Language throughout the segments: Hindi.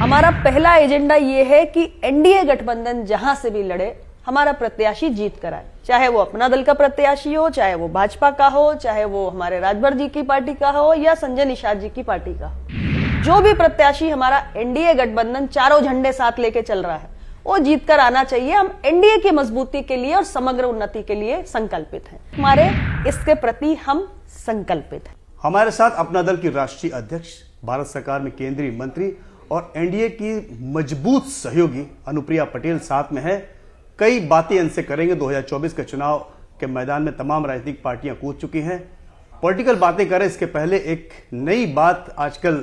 हमारा पहला एजेंडा ये है कि एनडीए गठबंधन जहां से भी लड़े हमारा प्रत्याशी जीत कर आए चाहे वो अपना दल का प्रत्याशी हो चाहे वो भाजपा का हो चाहे वो हमारे राजभर जी की पार्टी का हो या संजय निषाद जी की पार्टी का जो भी प्रत्याशी हमारा एनडीए गठबंधन चारों झंडे साथ लेके चल रहा है वो जीत कर आना चाहिए हम एनडीए की मजबूती के लिए और समग्र उन्नति के लिए संकल्पित हैं हमारे इसके प्रति हम संकल्पित हैं हमारे साथ अपना दल की राष्ट्रीय अध्यक्ष भारत सरकार में केंद्रीय मंत्री और एनडीए की मजबूत सहयोगी अनुप्रिया पटेल साथ में है कई बातें इनसे करेंगे 2024 के चुनाव के मैदान में तमाम राजनीतिक पार्टियां कूद चुकी हैं पॉलिटिकल बातें करें इसके पहले एक नई बात आजकल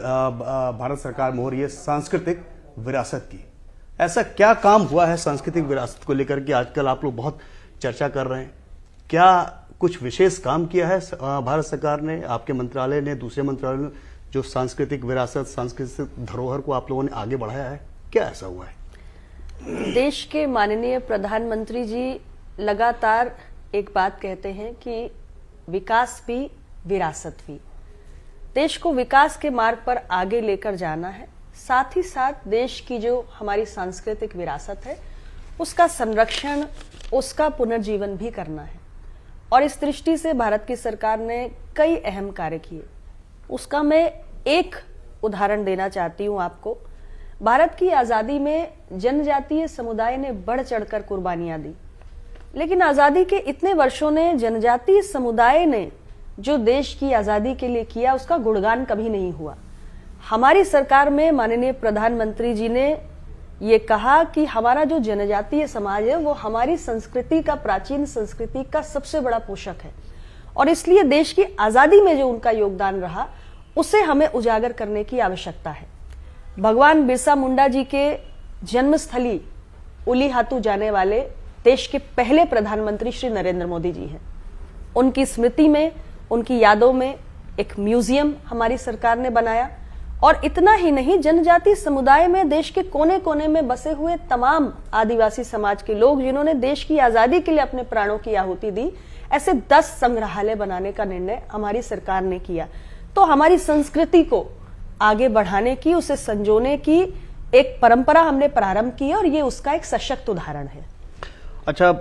भारत सरकार में हो रही है सांस्कृतिक विरासत की ऐसा क्या काम हुआ है सांस्कृतिक विरासत को लेकर के आजकल आप लोग बहुत चर्चा कर रहे हैं क्या कुछ विशेष काम किया है भारत सरकार ने आपके मंत्रालय ने दूसरे मंत्रालय जो सांस्कृतिक विरासत सांस्कृतिक धरोहर को आप लोगों ने आगे बढ़ाया है क्या ऐसा हुआ है देश के माननीय प्रधानमंत्री जी लगातार एक बात कहते हैं कि विकास भी विरासत भी देश को विकास के मार्ग पर आगे लेकर जाना है साथ ही साथ देश की जो हमारी सांस्कृतिक विरासत है उसका संरक्षण उसका पुनर्जीवन भी करना है और इस दृष्टि से भारत की सरकार ने कई अहम कार्य किए उसका मैं एक उदाहरण देना चाहती हूँ आपको भारत की आज़ादी में जनजातीय समुदाय ने बढ़ चढ़कर कुर्बानियां दी लेकिन आज़ादी के इतने वर्षों ने जनजातीय समुदाय ने जो देश की आज़ादी के लिए किया उसका गुणगान कभी नहीं हुआ हमारी सरकार में माननीय प्रधानमंत्री जी ने ये कहा कि हमारा जो जनजातीय समाज है वो हमारी संस्कृति का प्राचीन संस्कृति का सबसे बड़ा पोषक है और इसलिए देश की आज़ादी में जो उनका योगदान रहा उसे हमें उजागर करने की आवश्यकता है भगवान बिरसा मुंडा जी के जन्मस्थली उलीहातू जाने वाले देश के पहले प्रधानमंत्री श्री नरेंद्र मोदी जी हैं उनकी स्मृति में उनकी यादों में एक म्यूजियम हमारी सरकार ने बनाया और इतना ही नहीं जनजाति समुदाय में देश के कोने कोने में बसे हुए तमाम आदिवासी समाज के लोग जिन्होंने देश की आजादी के लिए अपने प्राणों की आहुति दी ऐसे दस संग्रहालय बनाने का निर्णय हमारी सरकार ने किया तो हमारी संस्कृति को आगे बढ़ाने की उसे संजोने की एक परंपरा हमने प्रारंभ की और ये उसका एक सशक्त उदाहरण है अच्छा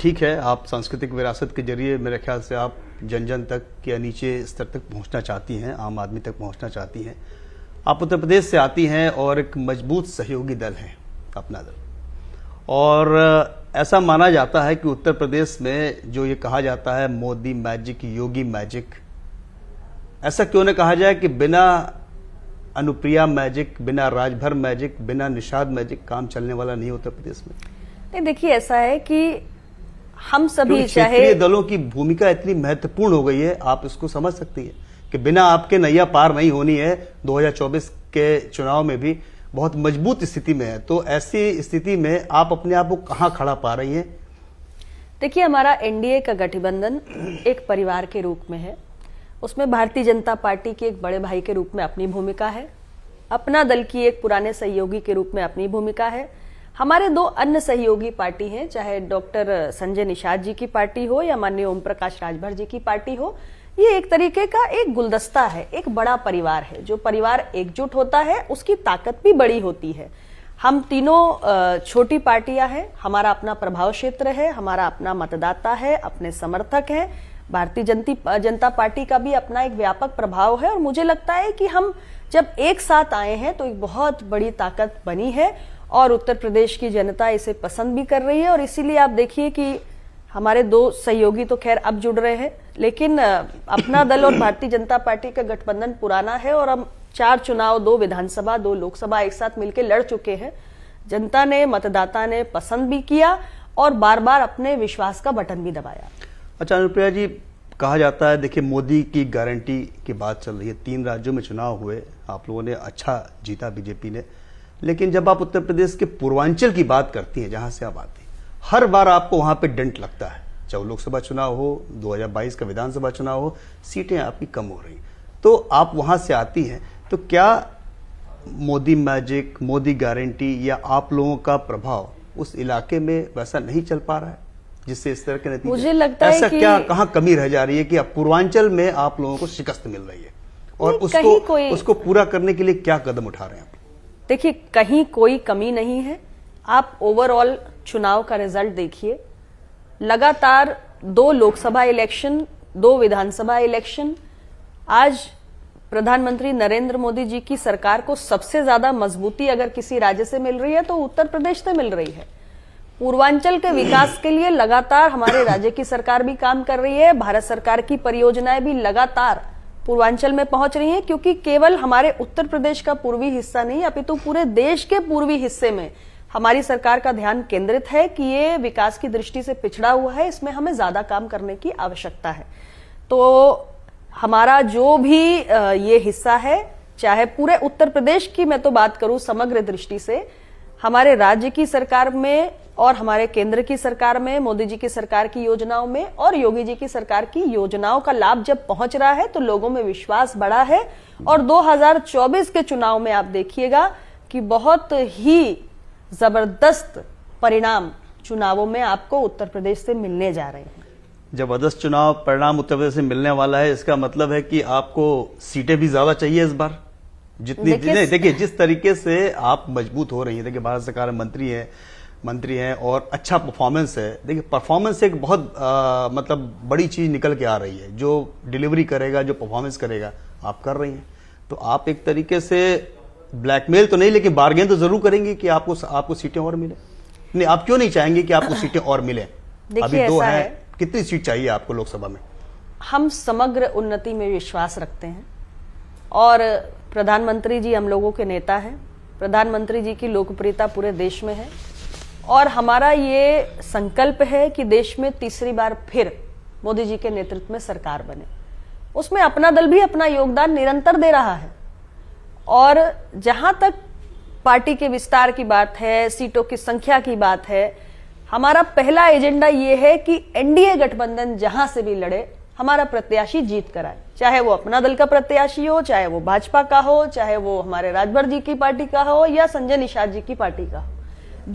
ठीक है आप सांस्कृतिक विरासत के जरिए मेरे ख्याल से आप जन जन तक या नीचे स्तर तक पहुंचना चाहती हैं आम आदमी तक पहुंचना चाहती हैं आप उत्तर प्रदेश से आती हैं और एक मजबूत सहयोगी दल है अपना दल और ऐसा माना जाता है कि उत्तर प्रदेश में जो ये कहा जाता है मोदी मैजिक योगी मैजिक ऐसा क्यों ने कहा जाए कि बिना अनुप्रिया मैजिक बिना राजभर मैजिक बिना निषाद मैजिक काम चलने वाला नहीं उत्तर प्रदेश में नहीं देखिए ऐसा है कि हम सभी चाहे दलों की भूमिका इतनी महत्वपूर्ण हो गई है आप इसको समझ सकती है कि बिना आपके नैया पार नहीं होनी है 2024 के चुनाव में भी बहुत मजबूत स्थिति में है तो ऐसी स्थिति में आप अपने आप को कहाँ खड़ा पा रही है देखिए हमारा एनडीए का गठबंधन एक परिवार के रूप में है उसमें भारतीय जनता पार्टी के एक बड़े भाई के रूप में अपनी भूमिका है अपना दल की एक पुराने सहयोगी के रूप में अपनी भूमिका है हमारे दो अन्य सहयोगी पार्टी हैं चाहे डॉक्टर संजय निषाद जी की पार्टी हो या मान्य ओम प्रकाश राजभर जी की पार्टी हो ये एक तरीके का एक गुलदस्ता है एक बड़ा परिवार है जो परिवार एकजुट होता है उसकी ताकत भी बड़ी होती है हम तीनों छोटी पार्टियां हैं हमारा अपना प्रभाव क्षेत्र है हमारा अपना मतदाता है अपने समर्थक हैं भारतीय जनती जनता पार्टी का भी अपना एक व्यापक प्रभाव है और मुझे लगता है कि हम जब एक साथ आए हैं तो एक बहुत बड़ी ताकत बनी है और उत्तर प्रदेश की जनता इसे पसंद भी कर रही है और इसीलिए आप देखिए कि हमारे दो सहयोगी तो खैर अब जुड़ रहे हैं लेकिन अपना दल और भारतीय जनता पार्टी का गठबंधन पुराना है और हम चार चुनाव दो विधानसभा दो लोकसभा एक साथ मिलकर लड़ चुके हैं जनता ने मतदाता ने पसंद भी किया और बार बार अपने विश्वास का बटन भी दबाया अच्छा अनुप्रिया जी कहा जाता है देखिए मोदी की गारंटी की बात चल रही है तीन राज्यों में चुनाव हुए आप लोगों ने अच्छा जीता बीजेपी ने लेकिन जब आप उत्तर प्रदेश के पूर्वांचल की बात करती हैं जहां से आप आती हैं हर बार आपको वहां पे डंट लगता है चाहे लोकसभा चुनाव हो 2022 का विधानसभा चुनाव हो सीटें आपकी कम हो रही तो आप वहां से आती हैं तो क्या मोदी मैजिक मोदी गारंटी या आप लोगों का प्रभाव उस इलाके में वैसा नहीं चल पा रहा है जिससे इस तरह के नतीजे मुझे लगता ऐसा है कि क्या कहा कमी रह जा रही है कि अब पूर्वांचल में आप लोगों को शिकस्त मिल रही है और उसको कोई... उसको पूरा करने के लिए क्या कदम उठा रहे हैं आप देखिए कहीं कोई कमी नहीं है आप ओवरऑल चुनाव का रिजल्ट देखिए लगातार दो लोकसभा इलेक्शन दो विधानसभा इलेक्शन आज प्रधानमंत्री नरेंद्र मोदी जी की सरकार को सबसे ज्यादा मजबूती अगर किसी राज्य से मिल रही है तो उत्तर प्रदेश से मिल रही है पूर्वांचल के विकास के लिए लगातार हमारे राज्य की सरकार भी काम कर रही है भारत सरकार की परियोजनाएं भी लगातार पूर्वांचल में पहुंच रही हैं क्योंकि केवल हमारे उत्तर प्रदेश का पूर्वी हिस्सा नहीं अपितु तो पूरे देश के पूर्वी हिस्से में हमारी सरकार का ध्यान केंद्रित है कि ये विकास की दृष्टि से पिछड़ा हुआ है इसमें हमें ज्यादा काम करने की आवश्यकता है तो हमारा जो भी ये हिस्सा है चाहे पूरे उत्तर प्रदेश की मैं तो बात करूं समग्र दृष्टि से हमारे राज्य की सरकार में और हमारे केंद्र की सरकार में मोदी जी की सरकार की योजनाओं में और योगी जी की सरकार की योजनाओं का लाभ जब पहुंच रहा है तो लोगों में विश्वास बढ़ा है और 2024 के चुनाव में आप देखिएगा कि बहुत ही जबरदस्त परिणाम चुनावों में आपको उत्तर प्रदेश से मिलने जा रहे हैं जब जबरदस्त चुनाव परिणाम उत्तर प्रदेश से मिलने वाला है इसका मतलब है कि आपको सीटें भी ज्यादा चाहिए इस बार जितनी देखिए जिस तरीके से आप मजबूत हो रही है देखिए भारत सरकार मंत्री है मंत्री हैं और अच्छा परफॉर्मेंस है देखिए परफॉर्मेंस एक बहुत आ, मतलब बड़ी चीज़ निकल के आ रही है जो डिलीवरी करेगा जो परफॉर्मेंस करेगा आप कर रही हैं तो आप एक तरीके से ब्लैकमेल तो नहीं लेकिन बार्गेन तो जरूर करेंगे कि आपको आपको सीटें और मिले नहीं आप क्यों नहीं चाहेंगे कि आपको सीटें और मिले अभी दो हैं है। कितनी सीट चाहिए आपको लोकसभा में हम समग्र उन्नति में विश्वास रखते हैं और प्रधानमंत्री जी हम लोगों के नेता हैं प्रधानमंत्री जी की लोकप्रियता पूरे देश में है और हमारा ये संकल्प है कि देश में तीसरी बार फिर मोदी जी के नेतृत्व में सरकार बने उसमें अपना दल भी अपना योगदान निरंतर दे रहा है और जहां तक पार्टी के विस्तार की बात है सीटों की संख्या की बात है हमारा पहला एजेंडा ये है कि एनडीए गठबंधन जहां से भी लड़े हमारा प्रत्याशी जीत कराए चाहे वो अपना दल का प्रत्याशी हो चाहे वो भाजपा का हो चाहे वो हमारे राजभर जी की पार्टी का हो या संजय निषाद जी की पार्टी का हो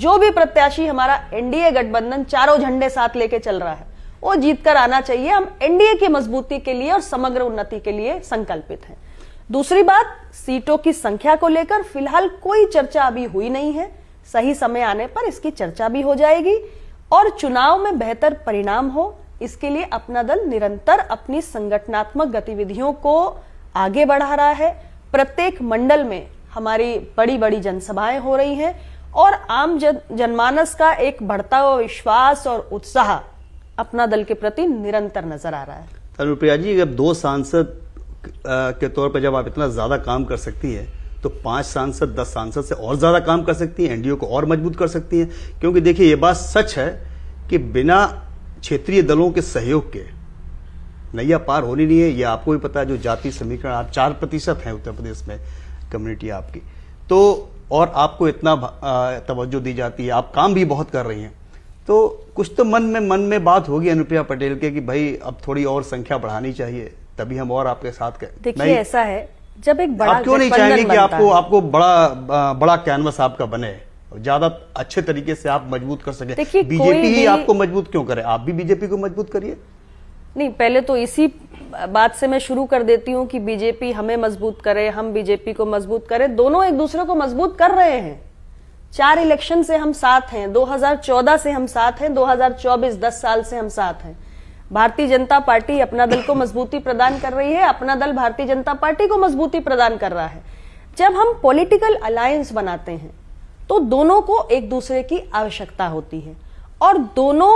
जो भी प्रत्याशी हमारा एनडीए गठबंधन चारों झंडे साथ लेके चल रहा है वो जीतकर आना चाहिए हम एनडीए की मजबूती के लिए और समग्र उन्नति के लिए संकल्पित हैं दूसरी बात सीटों की संख्या को लेकर फिलहाल कोई चर्चा अभी हुई नहीं है सही समय आने पर इसकी चर्चा भी हो जाएगी और चुनाव में बेहतर परिणाम हो इसके लिए अपना दल निरंतर अपनी संगठनात्मक गतिविधियों को आगे बढ़ा रहा है प्रत्येक मंडल में हमारी बड़ी बड़ी जनसभाएं हो रही हैं और आम जन, जनमानस का एक बढ़ता हुआ विश्वास और उत्साह अपना दल के प्रति निरंतर नजर आ रहा है अनुप्रिया जी जब दो सांसद के तौर पर जब आप इतना ज्यादा काम कर सकती है तो पांच सांसद दस सांसद से और ज्यादा काम कर सकती हैं एनडीओ को और मजबूत कर सकती हैं क्योंकि देखिए ये बात सच है कि बिना क्षेत्रीय दलों के सहयोग के नैया पार होनी नहीं है ये आपको भी पता है जो जाति समीकरण आप चार प्रतिशत है उत्तर प्रदेश में कम्युनिटी आपकी तो और आपको इतना तवज्जो दी जाती है आप काम भी बहुत कर रही हैं तो कुछ तो मन में मन में बात होगी अनुप्रिया पटेल के कि भाई अब थोड़ी और संख्या बढ़ानी चाहिए तभी हम और आपके साथ कर देखिए ऐसा है जब एक बड़ा आप क्यों नहीं चाहेंगे कि आपको आपको बड़ा बड़ा कैनवस आपका बने ज्यादा अच्छे तरीके से आप मजबूत कर सके बीजेपी ही आपको मजबूत क्यों करे आप भी बीजेपी को मजबूत करिए नहीं पहले तो इसी बात से मैं शुरू कर देती हूँ कि बीजेपी हमें मजबूत करे हम बीजेपी को मजबूत करें दोनों एक दूसरे को मजबूत कर रहे हैं चार इलेक्शन से हम साथ हैं 2014 से हम साथ हैं 2024 10 साल से हम साथ हैं भारतीय जनता पार्टी अपना दल को मजबूती प्रदान कर रही है अपना दल भारतीय जनता पार्टी को मजबूती प्रदान कर रहा है जब हम पॉलिटिकल अलायंस बनाते हैं तो दोनों को एक दूसरे की आवश्यकता होती है और दोनों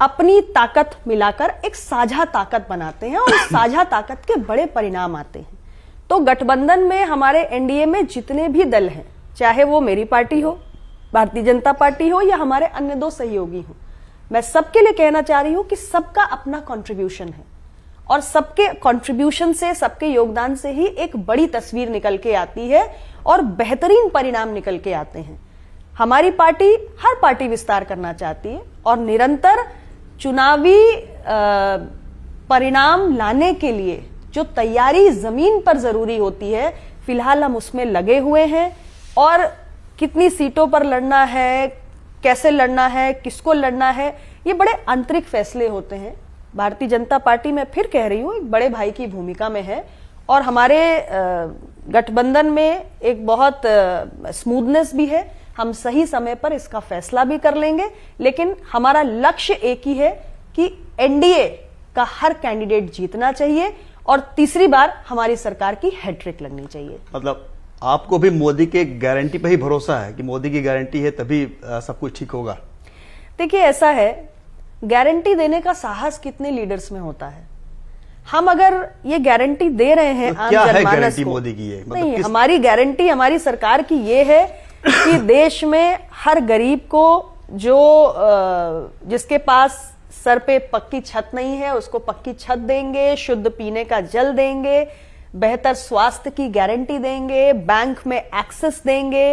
अपनी ताकत मिलाकर एक साझा ताकत बनाते हैं और साझा ताकत के बड़े परिणाम आते हैं तो गठबंधन में हमारे एनडीए में जितने भी दल हैं चाहे वो मेरी पार्टी हो भारतीय जनता पार्टी हो या हमारे अन्य दो सहयोगी हो मैं सबके लिए कहना चाह रही हूं कि सबका अपना कॉन्ट्रीब्यूशन है और सबके कॉन्ट्रीब्यूशन से सबके योगदान से ही एक बड़ी तस्वीर निकल के आती है और बेहतरीन परिणाम निकल के आते हैं हमारी पार्टी हर पार्टी विस्तार करना चाहती है और निरंतर चुनावी परिणाम लाने के लिए जो तैयारी जमीन पर जरूरी होती है फिलहाल हम उसमें लगे हुए हैं और कितनी सीटों पर लड़ना है कैसे लड़ना है किसको लड़ना है ये बड़े आंतरिक फैसले होते हैं भारतीय जनता पार्टी मैं फिर कह रही हूँ एक बड़े भाई की भूमिका में है और हमारे गठबंधन में एक बहुत स्मूदनेस भी है हम सही समय पर इसका फैसला भी कर लेंगे लेकिन हमारा लक्ष्य एक ही है कि एनडीए का हर कैंडिडेट जीतना चाहिए और तीसरी बार हमारी सरकार की हैट्रिक लगनी चाहिए मतलब आपको भी मोदी के गारंटी पर ही भरोसा है कि मोदी की गारंटी है तभी सब कुछ ठीक होगा देखिए ऐसा है गारंटी देने का साहस कितने लीडर्स में होता है हम अगर ये गारंटी दे रहे हैं तो आम क्या है गारंटी मोदी की है? मतलब नहीं किस... हमारी गारंटी हमारी सरकार की ये है कि देश में हर गरीब को जो जिसके पास सर पे पक्की छत नहीं है उसको पक्की छत देंगे शुद्ध पीने का जल देंगे बेहतर स्वास्थ्य की गारंटी देंगे बैंक में एक्सेस देंगे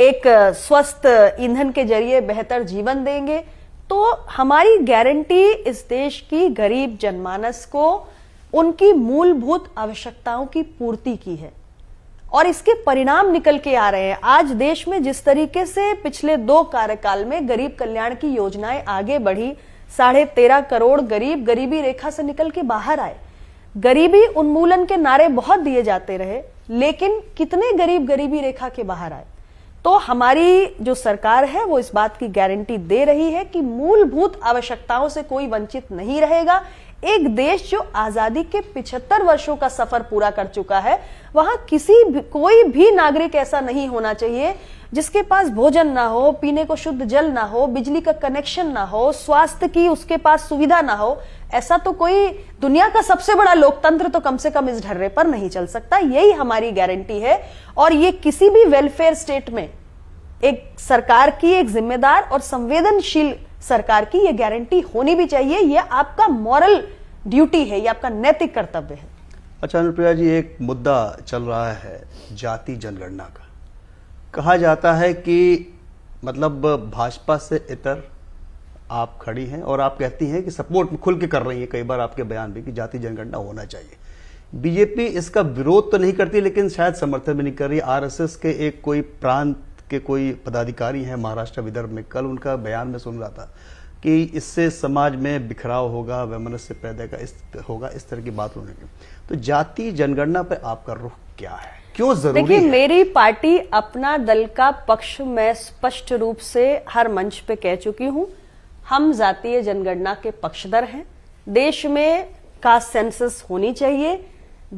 एक स्वस्थ ईंधन के जरिए बेहतर जीवन देंगे तो हमारी गारंटी इस देश की गरीब जनमानस को उनकी मूलभूत आवश्यकताओं की पूर्ति की है और इसके परिणाम निकल के आ रहे हैं आज देश में जिस तरीके से पिछले दो कार्यकाल में गरीब कल्याण की योजनाएं आगे बढ़ी साढ़े तेरह करोड़ गरीब गरीबी रेखा से निकल के बाहर आए गरीबी उन्मूलन के नारे बहुत दिए जाते रहे लेकिन कितने गरीब गरीबी रेखा के बाहर आए तो हमारी जो सरकार है वो इस बात की गारंटी दे रही है कि मूलभूत आवश्यकताओं से कोई वंचित नहीं रहेगा एक देश जो आजादी के 75 वर्षों का सफर पूरा कर चुका है वहां किसी भी, कोई भी नागरिक ऐसा नहीं होना चाहिए जिसके पास भोजन ना हो पीने को शुद्ध जल ना हो बिजली का कनेक्शन ना हो स्वास्थ्य की उसके पास सुविधा ना हो ऐसा तो कोई दुनिया का सबसे बड़ा लोकतंत्र तो कम से कम इस ढर्रे पर नहीं चल सकता यही हमारी गारंटी है और ये किसी भी वेलफेयर स्टेट में एक सरकार की एक जिम्मेदार और संवेदनशील सरकार की ये गारंटी होनी भी चाहिए ये आपका मॉरल ड्यूटी है ये आपका नैतिक कर्तव्य है अच्छा अनुप्रिया जी एक मुद्दा चल रहा है जाति जनगणना का कहा जाता है कि मतलब भाजपा से इतर आप खड़ी हैं और आप कहती हैं कि सपोर्ट खुल के कर रही है कई बार आपके बयान भी कि जाति जनगणना होना चाहिए बीजेपी इसका विरोध तो नहीं करती लेकिन शायद समर्थन भी नहीं कर रही आरएसएस के एक कोई प्रांत के कोई पदाधिकारी हैं महाराष्ट्र विदर्भ में कल उनका बयान में सुन रहा था कि इससे समाज में बिखराव होगा वैमनस्य पैदा का इस होगा इस तरह की बात होने की तो जाति जनगणना पर आपका रुख क्या है क्यों जरूरी देखिए मेरी पार्टी अपना दल का पक्ष मैं स्पष्ट रूप से हर मंच पे कह चुकी हूं हम जातीय जनगणना के पक्षधर हैं देश में का सेंसस होनी चाहिए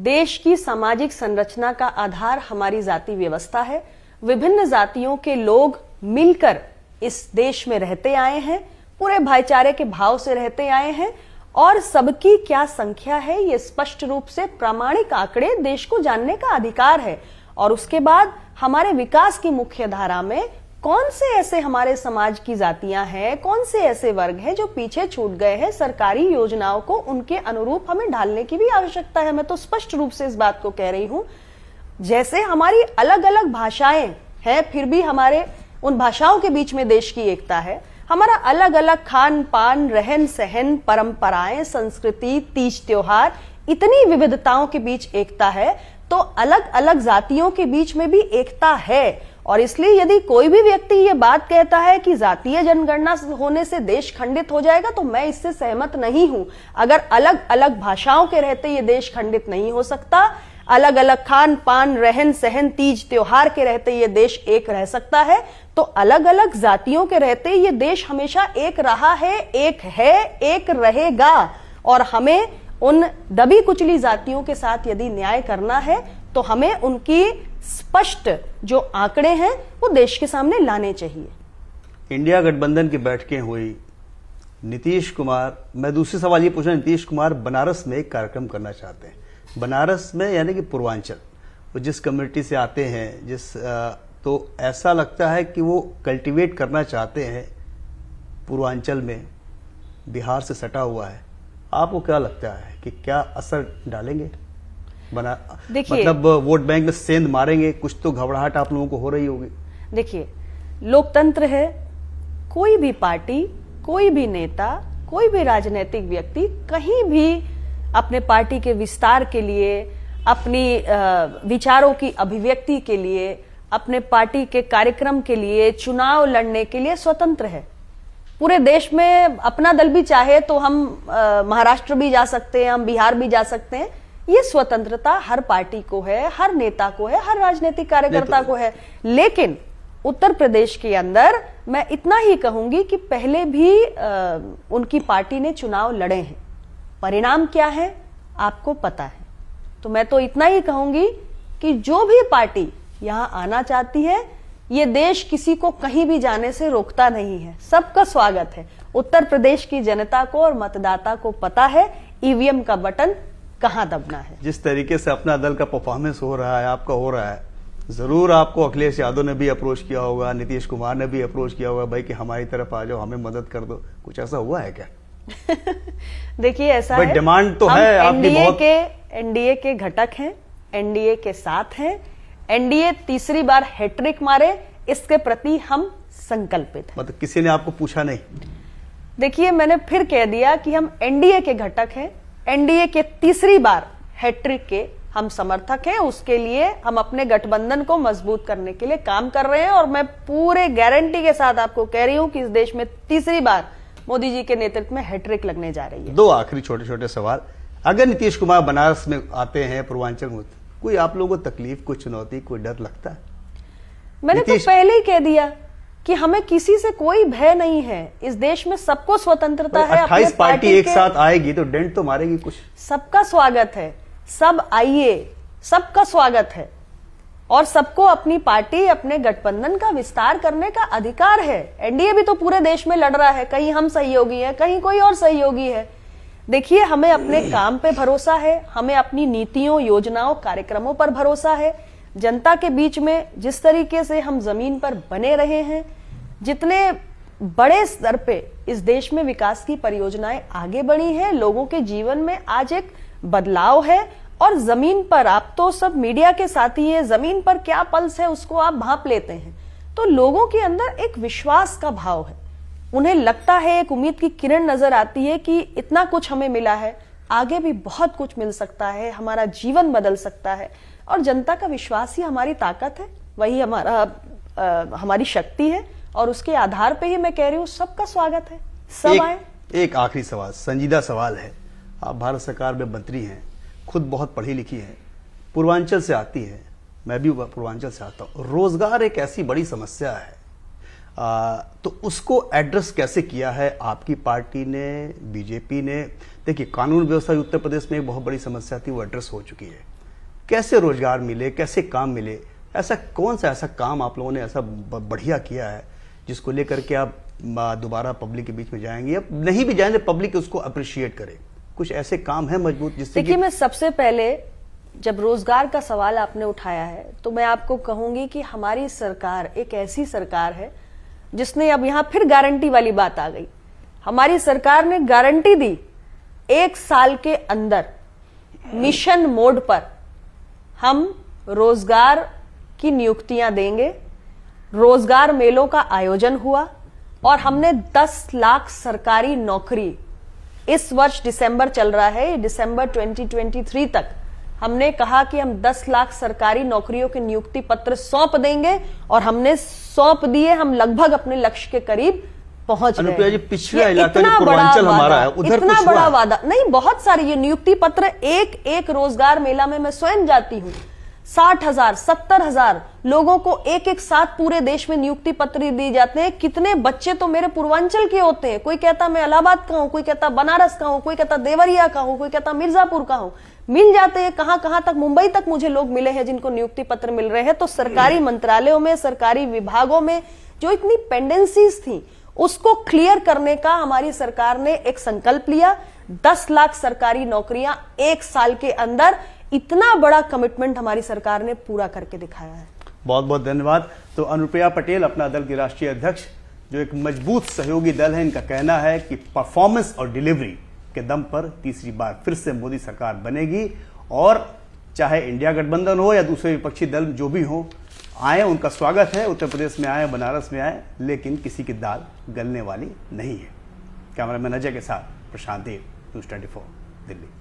देश की सामाजिक संरचना का आधार हमारी जाति व्यवस्था है विभिन्न जातियों के लोग मिलकर इस देश में रहते आए हैं पूरे भाईचारे के भाव से रहते आए हैं और सबकी क्या संख्या है ये स्पष्ट रूप से प्रामाणिक आंकड़े देश को जानने का अधिकार है और उसके बाद हमारे विकास की मुख्य धारा में कौन से ऐसे हमारे समाज की जातियां हैं कौन से ऐसे वर्ग हैं जो पीछे छूट गए हैं सरकारी योजनाओं को उनके अनुरूप हमें ढालने की भी आवश्यकता है मैं तो स्पष्ट रूप से इस बात को कह रही हूं जैसे हमारी अलग अलग भाषाएं हैं फिर भी हमारे उन भाषाओं के बीच में देश की एकता है हमारा अलग अलग खान पान रहन सहन परंपराएं संस्कृति तीज त्योहार इतनी विविधताओं के बीच एकता है तो अलग अलग जातियों के बीच में भी एकता है और इसलिए यदि कोई भी व्यक्ति ये बात कहता है कि जातीय जनगणना होने से देश खंडित हो जाएगा तो मैं इससे सहमत नहीं हूं अगर अलग अलग भाषाओं के रहते ये देश खंडित नहीं हो सकता अलग अलग खान पान रहन सहन तीज त्योहार के रहते ये देश एक रह सकता है तो अलग अलग जातियों के रहते ये देश हमेशा एक रहा है एक है एक रहेगा और हमें उन दबी कुचली जातियों के साथ यदि न्याय करना है तो हमें उनकी स्पष्ट जो आंकड़े हैं वो देश के सामने लाने चाहिए इंडिया गठबंधन की बैठकें हुई नीतीश कुमार मैं दूसरे सवाल ये पूछना नीतीश कुमार बनारस में एक कार्यक्रम करना चाहते हैं बनारस में यानी कि पूर्वांचल वो जिस कम्युनिटी से आते हैं जिस तो ऐसा लगता है कि वो कल्टीवेट करना चाहते हैं पूर्वांचल में बिहार से सटा हुआ है आपको क्या लगता है कि क्या असर डालेंगे बना मतलब वोट बैंक में सेंध मारेंगे कुछ तो घबराहट आप लोगों को हो रही होगी देखिए लोकतंत्र है कोई भी पार्टी कोई भी नेता कोई भी राजनीतिक व्यक्ति कहीं भी अपने पार्टी के विस्तार के लिए अपनी विचारों की अभिव्यक्ति के लिए अपने पार्टी के कार्यक्रम के लिए चुनाव लड़ने के लिए स्वतंत्र है पूरे देश में अपना दल भी चाहे तो हम महाराष्ट्र भी जा सकते हैं हम बिहार भी जा सकते हैं ये स्वतंत्रता हर पार्टी को है हर नेता को है हर राजनीतिक कार्यकर्ता तो को है लेकिन उत्तर प्रदेश के अंदर मैं इतना ही कहूंगी कि पहले भी आ, उनकी पार्टी ने चुनाव लड़े हैं परिणाम क्या है आपको पता है तो मैं तो इतना ही कहूंगी कि जो भी पार्टी यहां आना चाहती है ये देश किसी को कहीं भी जाने से रोकता नहीं है सबका स्वागत है उत्तर प्रदेश की जनता को और मतदाता को पता है ईवीएम का बटन कहां दबना है जिस तरीके से अपना दल का परफॉर्मेंस हो रहा है आपका हो रहा है जरूर आपको अखिलेश यादव ने भी अप्रोच किया होगा नीतीश कुमार ने भी अप्रोच किया होगा भाई कि हमारी तरफ आ जाओ हमें मदद कर दो कुछ ऐसा हुआ है क्या देखिए ऐसा है डिमांड तो है एनडीए के एनडीए के घटक हैं एनडीए के साथ हैं एनडीए तीसरी बार हैट्रिक मारे इसके प्रति हम संकल्पित हैं मतलब किसी ने आपको पूछा नहीं देखिए मैंने फिर कह दिया कि हम एनडीए के घटक हैं एनडीए के तीसरी बार हैट्रिक के हम समर्थक हैं उसके लिए हम अपने गठबंधन को मजबूत करने के लिए काम कर रहे हैं और मैं पूरे गारंटी के साथ आपको कह रही हूं कि इस देश में तीसरी बार मोदी जी के नेतृत्व में हैट्रिक लगने जा रही है दो आखिरी छोटे छोटे सवाल अगर नीतीश कुमार बनारस में आते हैं पूर्वांचल में कोई आप लोगों को तकलीफ कोई चुनौती कोई डर लगता है मैंने तो पहले ही कह दिया कि हमें किसी से कोई भय नहीं है इस देश में सबको स्वतंत्रता है अट्ठाईस पार्टी एक साथ आएगी तो डेंट तो मारेगी कुछ सबका स्वागत है सब आइए सबका स्वागत है और सबको अपनी पार्टी अपने गठबंधन का विस्तार करने का अधिकार है एनडीए भी तो पूरे देश में लड़ रहा है कहीं हम सहयोगी हैं कहीं कोई और सहयोगी है देखिए हमें अपने काम पे भरोसा है हमें अपनी नीतियों योजनाओं कार्यक्रमों पर भरोसा है जनता के बीच में जिस तरीके से हम जमीन पर बने रहे हैं जितने बड़े स्तर पे इस देश में विकास की परियोजनाएं आगे बढ़ी हैं लोगों के जीवन में आज एक बदलाव है और जमीन पर आप तो सब मीडिया के साथ ही है जमीन पर क्या पल्स है उसको आप भाप लेते हैं तो लोगों के अंदर एक विश्वास का भाव है उन्हें लगता है एक उम्मीद की किरण नजर आती है कि इतना कुछ हमें मिला है आगे भी बहुत कुछ मिल सकता है हमारा जीवन बदल सकता है और जनता का विश्वास ही हमारी ताकत है वही हमारा आ, हमारी शक्ति है और उसके आधार पे ही मैं कह रही हूँ सबका स्वागत है सब एक, आए एक आखिरी सवाल संजीदा सवाल है आप भारत सरकार में मंत्री हैं खुद बहुत पढ़ी लिखी है पूर्वांचल से आती है मैं भी पूर्वांचल से आता हूँ रोजगार एक ऐसी बड़ी समस्या है आ, तो उसको एड्रेस कैसे किया है आपकी पार्टी ने बीजेपी ने देखिए कानून व्यवस्था उत्तर प्रदेश में एक बहुत बड़ी समस्या थी वो एड्रेस हो चुकी है कैसे रोजगार मिले कैसे काम मिले ऐसा कौन सा ऐसा काम आप लोगों ने ऐसा बढ़िया किया है जिसको लेकर के आप दोबारा पब्लिक के बीच में जाएंगे या नहीं भी जाएंगे पब्लिक उसको अप्रिशिएट करेगी कुछ ऐसे काम है मजबूत जिससे देखिए मैं सबसे पहले जब रोजगार का सवाल आपने उठाया है तो मैं आपको कहूंगी कि हमारी सरकार एक ऐसी सरकार है जिसने अब यहां फिर गारंटी वाली बात आ गई हमारी सरकार ने गारंटी दी एक साल के अंदर मिशन मोड पर हम रोजगार की नियुक्तियां देंगे रोजगार मेलों का आयोजन हुआ और हमने 10 लाख सरकारी नौकरी इस वर्ष दिसंबर चल रहा है दिसंबर 2023 तक हमने कहा कि हम 10 लाख सरकारी नौकरियों के नियुक्ति पत्र सौंप देंगे और हमने सौंप दिए हम लगभग अपने लक्ष्य के करीब पहुंच गए पिछले इतना बड़ा हमारा है उधर इतना बड़ा वादा नहीं बहुत सारी ये नियुक्ति पत्र एक एक रोजगार मेला में मैं स्वयं जाती हूँ साठ हजार सत्तर हजार लोगों को एक एक साथ पूरे देश में नियुक्ति पत्र दिए जाते हैं कितने बच्चे तो मेरे पूर्वांचल के होते हैं कोई कहता मैं इलाहाबाद का हूं कोई कहता बनारस का हूं कोई कहता देवरिया का हूं कोई कहता मिर्जापुर का हूं मिल जाते हैं कहां कहां तक मुंबई तक मुझे लोग मिले हैं जिनको नियुक्ति पत्र मिल रहे हैं तो सरकारी हम्म। मंत्रालयों में सरकारी विभागों में जो इतनी पेंडेंसीज थी उसको क्लियर करने का हमारी सरकार ने एक संकल्प लिया दस लाख सरकारी नौकरियां एक साल के अंदर इतना बड़ा कमिटमेंट हमारी सरकार ने पूरा करके दिखाया है बहुत बहुत धन्यवाद तो अनुप्रिया पटेल अपना दल की राष्ट्रीय अध्यक्ष जो एक मजबूत सहयोगी दल है इनका कहना है कि परफॉर्मेंस और डिलीवरी के दम पर तीसरी बार फिर से मोदी सरकार बनेगी और चाहे इंडिया गठबंधन हो या दूसरे विपक्षी दल जो भी हो आए उनका स्वागत है उत्तर प्रदेश में आए बनारस में आए लेकिन किसी की दाल गलने वाली नहीं है कैमरामैन अजय के साथ प्रशांत देव न्यूज ट्वेंटी दिल्ली